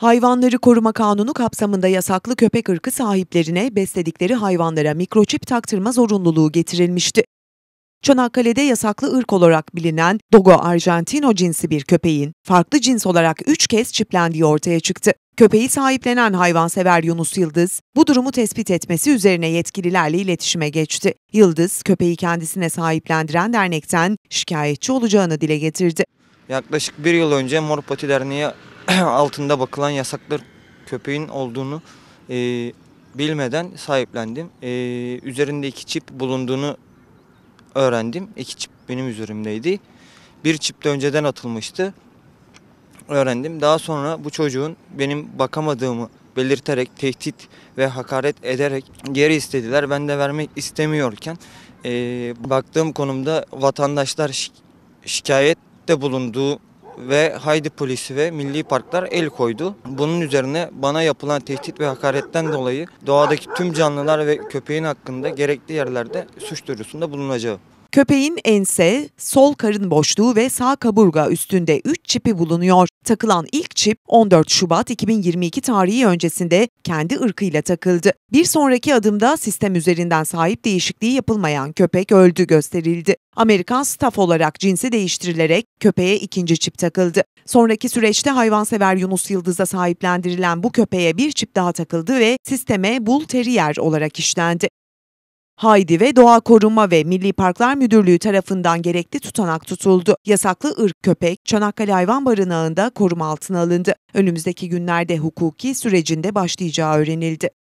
Hayvanları Koruma Kanunu kapsamında yasaklı köpek ırkı sahiplerine besledikleri hayvanlara mikroçip taktırma zorunluluğu getirilmişti. Çanakkale'de yasaklı ırk olarak bilinen Dogo Argentino cinsi bir köpeğin farklı cins olarak 3 kez çiplendiği ortaya çıktı. Köpeği sahiplenen hayvansever Yunus Yıldız, bu durumu tespit etmesi üzerine yetkililerle iletişime geçti. Yıldız, köpeği kendisine sahiplendiren dernekten şikayetçi olacağını dile getirdi. Yaklaşık bir yıl önce Morpati Pati Derneği altında bakılan yasaklar köpeğin olduğunu e, bilmeden sahiplendim. E, üzerinde iki çip bulunduğunu öğrendim. İki çip benim üzerimdeydi. Bir çip de önceden atılmıştı. Öğrendim. Daha sonra bu çocuğun benim bakamadığımı belirterek, tehdit ve hakaret ederek geri istediler. Ben de vermek istemiyorken e, baktığım konumda vatandaşlar şi şikayette bulunduğu ve Haydi Polisi ve Milli Parklar el koydu. Bunun üzerine bana yapılan tehdit ve hakaretten dolayı doğadaki tüm canlılar ve köpeğin hakkında gerekli yerlerde suç duyurusunda bulunacağım. Köpeğin ense, sol karın boşluğu ve sağ kaburga üstünde 3 çipi bulunuyor. Takılan ilk çip 14 Şubat 2022 tarihi öncesinde kendi ırkıyla takıldı. Bir sonraki adımda sistem üzerinden sahip değişikliği yapılmayan köpek öldü gösterildi. Amerikan staf olarak cinsi değiştirilerek köpeğe ikinci çip takıldı. Sonraki süreçte hayvansever Yunus Yıldız'a sahiplendirilen bu köpeğe bir çip daha takıldı ve sisteme Bull Terrier olarak işlendi. Haydi ve Doğa Koruma ve Milli Parklar Müdürlüğü tarafından gerekli tutanak tutuldu. Yasaklı ırk köpek Çanakkale Hayvan Barınağı'nda koruma altına alındı. Önümüzdeki günlerde hukuki sürecinde başlayacağı öğrenildi.